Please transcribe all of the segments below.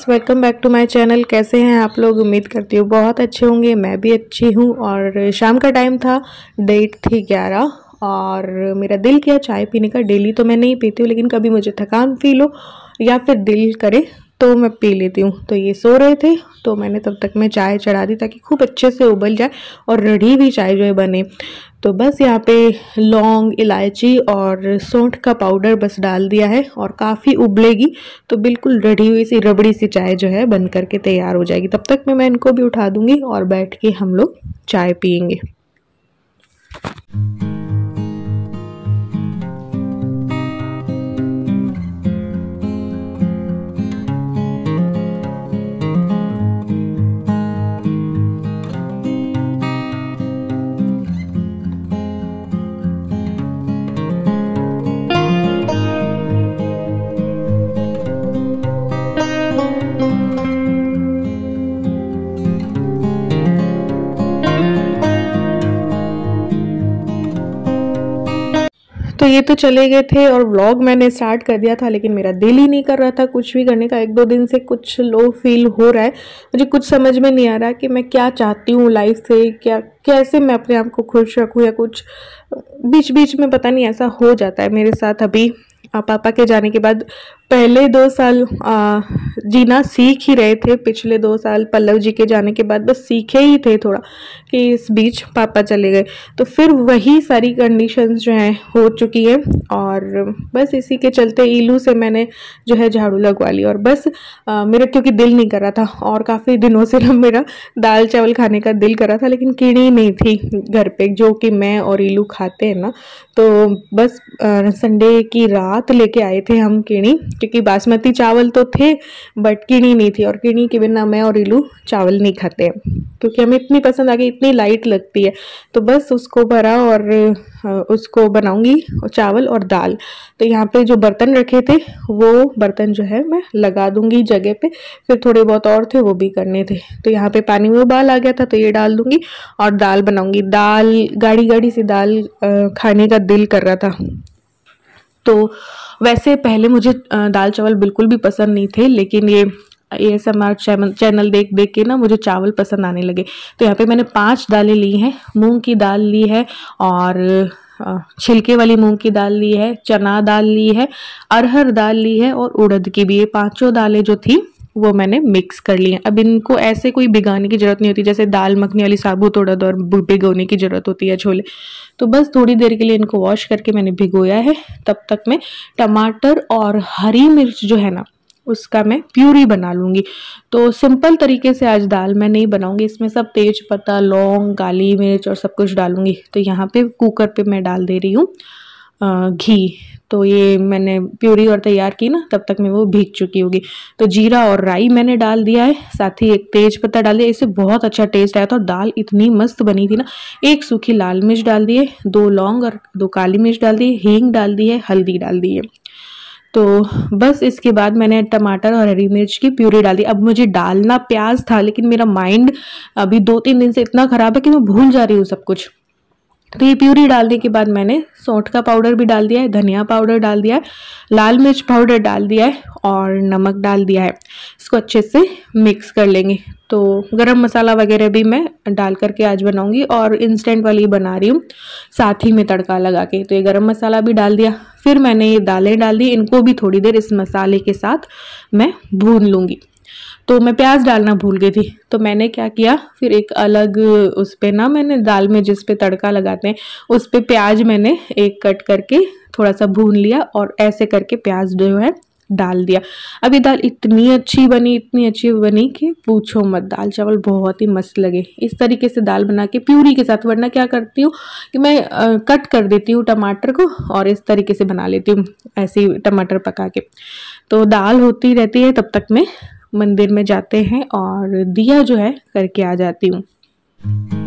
Friends welcome back to my channel कैसे हैं आप लोग उम्मीद करती हूँ बहुत अच्छे होंगे मैं भी अच्छी हूँ और शाम का टाइम था डेट थी ग्यारह और मेरा दिल किया चाय पीने का डेली तो मैं नहीं पीती हूँ लेकिन कभी मुझे थकान फील हो या फिर दिल करे तो मैं पी लेती हूँ तो ये सो रहे थे तो मैंने तब तक मैं चाय चढ़ा दी ताकि खूब अच्छे से उबल जाए और रढ़ी हुई चाय जो है बने तो बस यहाँ पे लौंग इलायची और सौंठ का पाउडर बस डाल दिया है और काफ़ी उबलेगी तो बिल्कुल रढ़ी हुई सी रबड़ी सी चाय जो है बन करके तैयार हो जाएगी तब तक मैं मैं इनको भी उठा दूँगी और बैठ के हम लोग चाय पियेंगे तो ये तो चले गए थे और व्लॉग मैंने स्टार्ट कर दिया था लेकिन मेरा दिल ही नहीं कर रहा था कुछ भी करने का एक दो दिन से कुछ लो फील हो रहा है मुझे कुछ समझ में नहीं आ रहा कि मैं क्या चाहती हूँ लाइफ से क्या कैसे मैं अपने आप को खुश रखूँ या कुछ बीच बीच में पता नहीं ऐसा हो जाता है मेरे साथ अभी पापा के जाने के बाद पहले दो साल आ, जीना सीख ही रहे थे पिछले दो साल पल्लव जी के जाने के बाद बस सीखे ही थे थोड़ा कि इस बीच पापा चले गए तो फिर वही सारी कंडीशंस जो हैं हो चुकी हैं और बस इसी के चलते ईलू से मैंने जो है झाड़ू लगवा ली और बस आ, मेरा क्योंकि दिल नहीं कर रहा था और काफ़ी दिनों से ना मेरा दाल चावल खाने का दिल कर रहा था लेकिन कीड़ी नहीं थी घर पर जो कि मैं और ईलू खाते हैं ना तो बस संडे की रात लेके आए थे हम कीड़ी क्योंकि बासमती चावल तो थे बट किणी नहीं थी और किणी के बिना मैं और इलू चावल नहीं खाते हैं क्योंकि हमें इतनी पसंद आ गई इतनी लाइट लगती है तो बस उसको भरा और उसको बनाऊंगी चावल और दाल तो यहाँ पे जो बर्तन रखे थे वो बर्तन जो है मैं लगा दूंगी जगह पे फिर थोड़े बहुत और थे वो भी करने थे तो यहाँ पे पानी में उबाल आ गया था तो ये डाल दूंगी और दाल बनाऊंगी दाल गाढ़ी गाढ़ी सी दाल खाने का दिल कर रहा था तो वैसे पहले मुझे दाल चावल बिल्कुल भी पसंद नहीं थे लेकिन ये A S M R channel देख देख के ना मुझे चावल पसंद आने लगे तो यहाँ पे मैंने पांच दालें ली हैं मूंग की दाल ली है और छिलके वाली मूंग की दाल ली है चना दाल ली है अरहर दाल ली है और उड़द की भी ये पांचों दालें जो थी वो मैंने मिक्स कर लिए अब इनको ऐसे कोई भिगाने की ज़रूरत नहीं होती जैसे दाल मखनी वाली साबुत उड़द और भिगोने की ज़रूरत होती है छोले तो बस थोड़ी देर के लिए इनको वॉश करके मैंने भिगोया है तब तक मैं टमाटर और हरी मिर्च जो है ना उसका मैं प्यूरी बना लूँगी तो सिंपल तरीके से आज दाल मैं नहीं बनाऊँगी इसमें सब तेज पत्ता लौंग काली मिर्च और सब कुछ डालूँगी तो यहाँ पे कुकर पे मैं डाल दे रही हूँ घी तो ये मैंने प्यूरी और तैयार की ना तब तक मैं वो भीग चुकी होगी तो जीरा और राई मैंने डाल दिया है साथ ही एक तेज पत्ता डाल दिया इससे बहुत अच्छा टेस्ट आया था और दाल इतनी मस्त बनी थी ना एक सूखी लाल मिर्च डाल दिए दो लौंग और दो काली मिर्च डाल दिए हींग डाल दी है हल्दी डाल दी है तो बस इसके बाद मैंने टमाटर और हरी मिर्च की प्यूरी दी अब मुझे डालना प्याज था लेकिन मेरा माइंड अभी दो तीन दिन से इतना ख़राब है कि मैं भूल जा रही हूँ सब कुछ तो ये प्यूरी डालने के बाद मैंने सौंठ का पाउडर भी डाल दिया है धनिया पाउडर डाल दिया है लाल मिर्च पाउडर डाल दिया है और नमक डाल दिया है इसको अच्छे से मिक्स कर लेंगे तो गरम मसाला वगैरह भी मैं डाल करके आज बनाऊंगी और इंस्टेंट वाली बना रही हूँ साथ ही में तड़का लगा के तो ये गरम मसाला भी डाल दिया फिर मैंने ये दालें डाल दी इनको भी थोड़ी देर इस मसाले के साथ मैं भून लूँगी तो मैं प्याज डालना भूल गई थी तो मैंने क्या किया फिर एक अलग उस पर ना मैंने दाल में जिस पे तड़का लगाते हैं उस पर प्याज मैंने एक कट करके थोड़ा सा भून लिया और ऐसे करके प्याज जो है डाल दिया अब ये दाल इतनी अच्छी बनी इतनी अच्छी बनी कि पूछो मत दाल चावल बहुत ही मस्त लगे इस तरीके से दाल बना के प्यूरी के साथ वरना क्या करती हूँ कि मैं आ, कट कर देती हूँ टमाटर को और इस तरीके से बना लेती हूँ ऐसे ही टमाटर पका के तो दाल होती रहती है तब तक मैं मंदिर में जाते हैं और दिया जो है करके आ जाती हूँ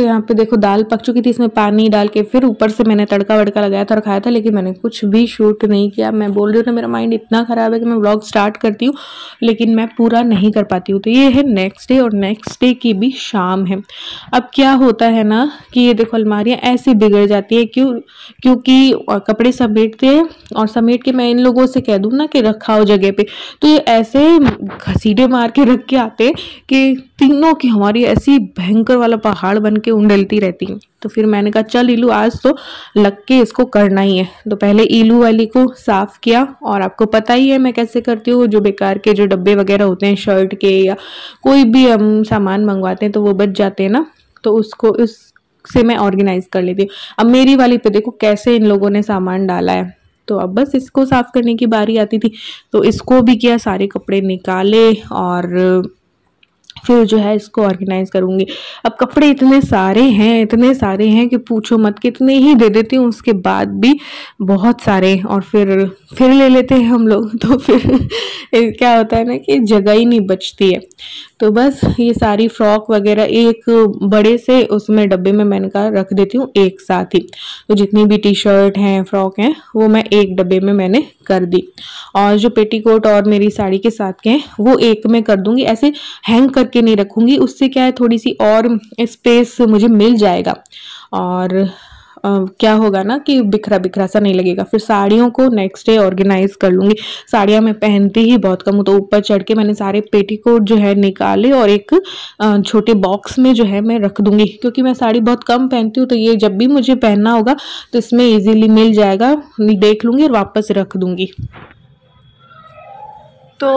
तो यहाँ पे देखो दाल पक चुकी थी इसमें पानी डाल के फिर ऊपर से मैंने तड़का वड़का लगाया था और खाया था लेकिन मैंने कुछ भी शूट नहीं किया मैं बोल रही हूँ ना मेरा माइंड इतना ख़राब है कि मैं ब्लॉग स्टार्ट करती हूँ लेकिन मैं पूरा नहीं कर पाती हूँ तो ये है नेक्स्ट डे और नेक्स्ट डे की भी शाम है अब क्या होता है ना कि ये देखो अलमारियाँ ऐसी बिगड़ जाती है क्यों क्योंकि कपड़े समेटते हैं और समेट के मैं इन लोगों से कह दूँ ना कि रखाओ जगह पर तो ये ऐसे घसीटे मार के रख के आते कि तीनों की हमारी ऐसी भयंकर वाला पहाड़ बन के उंडलती रहती हैं तो फिर मैंने कहा चल इलू आज तो लग के इसको करना ही है तो पहले इलू वाली को साफ़ किया और आपको पता ही है मैं कैसे करती हूँ जो बेकार के जो डब्बे वगैरह होते हैं शर्ट के या कोई भी हम सामान मंगवाते हैं तो वो बच जाते हैं ना तो उसको उस से मैं ऑर्गेनाइज कर लेती हूँ अब मेरी वाली पे देखो कैसे इन लोगों ने सामान डाला है तो अब बस इसको साफ़ करने की बारी आती थी तो इसको भी किया सारे कपड़े निकाले और फिर जो है इसको ऑर्गेनाइज़ करूँगी अब कपड़े इतने सारे हैं इतने सारे हैं कि पूछो मत कितने ही दे देती हूँ उसके बाद भी बहुत सारे और फिर फिर ले लेते हैं हम लोग तो फिर क्या होता है ना कि जगह ही नहीं बचती है तो बस ये सारी फ्रॉक वगैरह एक बड़े से उसमें डब्बे में मैंने कहा रख देती हूँ एक साथ ही तो जितनी भी टी शर्ट हैं फ्रॉक हैं वो मैं एक डब्बे में मैंने कर दी और जो पेटीकोट और मेरी साड़ी के साथ के हैं वो एक में कर दूंगी ऐसे हैंग करके नहीं रखूँगी उससे क्या है थोड़ी सी और स्पेस मुझे मिल जाएगा और क्या होगा ना कि बिखरा बिखरा सा नहीं लगेगा फिर साड़ियों को नेक्स्ट डे ऑर्गेनाइज कर लूँगी साड़ियाँ मैं पहनती ही बहुत कम हूँ तो ऊपर चढ़ के मैंने सारे पेटीकोट जो है निकाले और एक छोटे बॉक्स में जो है मैं रख दूँगी क्योंकि मैं साड़ी बहुत कम पहनती हूँ तो ये जब भी मुझे पहनना होगा तो इसमें ईजिली मिल जाएगा देख लूँगी और वापस रख दूँगी तो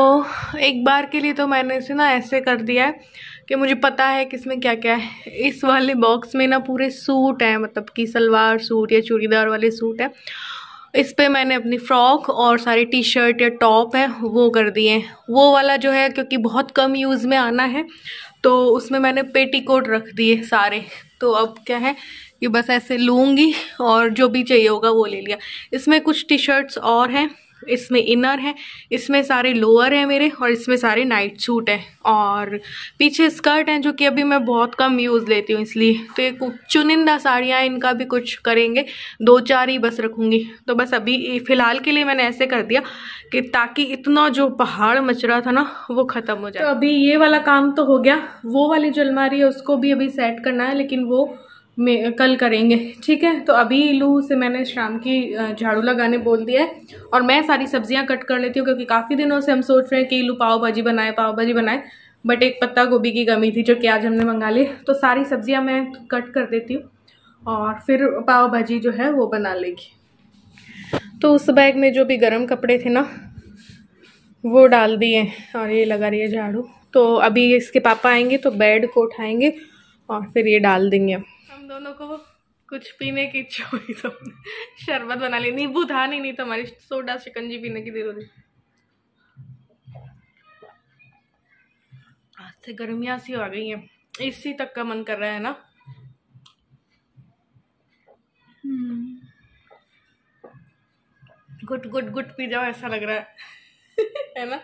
एक बार के लिए तो मैंने इसे ना ऐसे कर दिया है कि मुझे पता है कि इसमें क्या क्या है इस वाले बॉक्स में ना पूरे सूट हैं मतलब कि सलवार सूट या चूड़ीदार वाले सूट हैं इस पर मैंने अपनी फ़्रॉक और सारे टी शर्ट या टॉप है वो कर दिए हैं वो वाला जो है क्योंकि बहुत कम यूज़ में आना है तो उसमें मैंने पेटी कोट रख दिए सारे तो अब क्या है कि बस ऐसे लूँगी और जो भी चाहिए होगा वो ले लिया इसमें कुछ टी शर्ट्स और हैं इसमें इनर है इसमें सारे लोअर है मेरे और इसमें सारे नाइट सूट हैं और पीछे स्कर्ट हैं जो कि अभी मैं बहुत कम यूज़ लेती हूँ इसलिए तो ये चुनिंदा साड़ियाँ इनका भी कुछ करेंगे दो चार ही बस रखूँगी तो बस अभी फ़िलहाल के लिए मैंने ऐसे कर दिया कि ताकि इतना जो पहाड़ मच रहा था ना वो ख़त्म हो जाए तो अभी ये वाला काम तो हो गया वो वाली जलमारी है उसको भी अभी सेट करना है लेकिन वो में कल करेंगे ठीक है तो अभी लू से मैंने शाम की झाड़ू लगाने बोल दिया है और मैं सारी सब्जियां कट कर लेती हूँ क्योंकि काफ़ी दिनों से हम सोच रहे हैं कि लू पाव भाजी बनाए पाव भाजी बनाए बट एक पत्ता गोभी की कमी थी जो कि आज हमने मंगा ली तो सारी सब्जियां मैं कट कर देती हूँ और फिर पाव भाजी जो है वो बना लेगी तो उस बैग में जो भी गर्म कपड़े थे ना वो डाल दिए और ये लगा रही है झाड़ू तो अभी इसके पापा आएंगे तो बेड को उठाएंगे और फिर ये डाल देंगे हम दोनों को कुछ पीने की इच्छा हुई तो शरबत बना ली नींबू था नहीं नहीं तो हमारी सोडा शिकंजी पीने की देर हो रही आज से गर्मियाँ सी आ गई हैं इसी तक का मन कर रहा है ना हम्म। गुट गुट गुट पी जाओ ऐसा लग रहा है है ना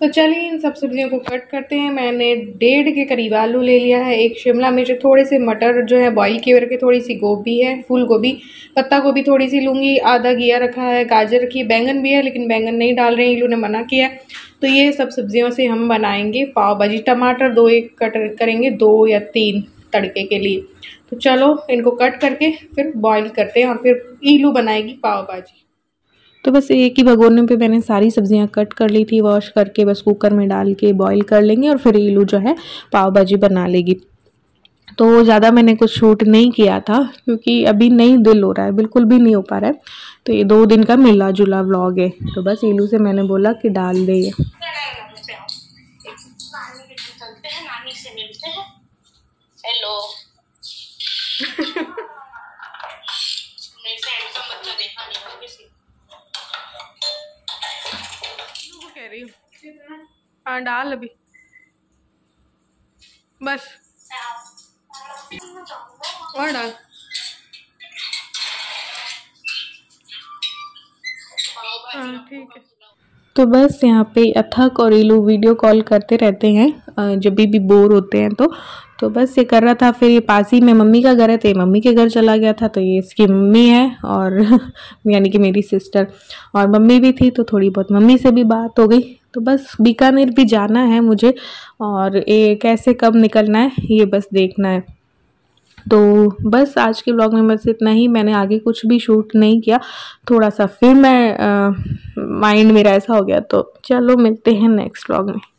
तो चलिए इन सब सब्जियों को कट करते हैं मैंने डेढ़ के करीब आलू ले लिया है एक शिमला मिर्च थोड़े से मटर जो है बॉईल किए करके थोड़ी सी गोभी है फूल गोभी पत्ता गोभी थोड़ी सी लूँगी आधा घिया रखा है गाजर रखी बैंगन भी है लेकिन बैंगन नहीं डाल रहे हैं इलू ने मना किया तो ये सब सब्जियों से हम बनाएंगे पाव भाजी टमाटर दो एक कट करेंगे दो या तीन तड़के के लिए तो चलो इनको कट करके फिर बॉईल करते हैं और फिर ईलू बनाएगी पाव भाजी तो बस एक ही भगोने पे मैंने सारी सब्जियां कट कर ली थी वॉश करके बस कुकर में डाल के बॉईल कर लेंगे और फिर ईलू जो है पाव भाजी बना लेगी तो ज़्यादा मैंने कुछ शूट नहीं किया था क्योंकि अभी नहीं दिल हो रहा है बिल्कुल भी नहीं हो पा रहा है तो ये दो दिन का मिला जुला व्लॉग है तो बस ईलू से मैंने बोला कि डाल दे ये हेलो मैं फ्रेंड का मतलब देखा नहीं किसी रही हूँ हाँ डाल अभी बस और डाल हाँ, ठीक है तो बस यहाँ पे अथक और इलू वीडियो कॉल करते रहते हैं जब भी भी बोर होते हैं तो तो बस ये कर रहा था फिर ये पास ही में मम्मी का घर है तो ये मम्मी के घर चला गया था तो ये इसकी मम्मी है और यानी कि मेरी सिस्टर और मम्मी भी थी तो थोड़ी बहुत मम्मी से भी बात हो गई तो बस बीकानेर भी जाना है मुझे और ये कैसे कब निकलना है ये बस देखना है तो बस आज के ब्लॉग में बस इतना ही मैंने आगे कुछ भी शूट नहीं किया थोड़ा सा फिर मैं माइंड मेरा ऐसा हो गया तो चलो मिलते हैं नेक्स्ट ब्लॉग में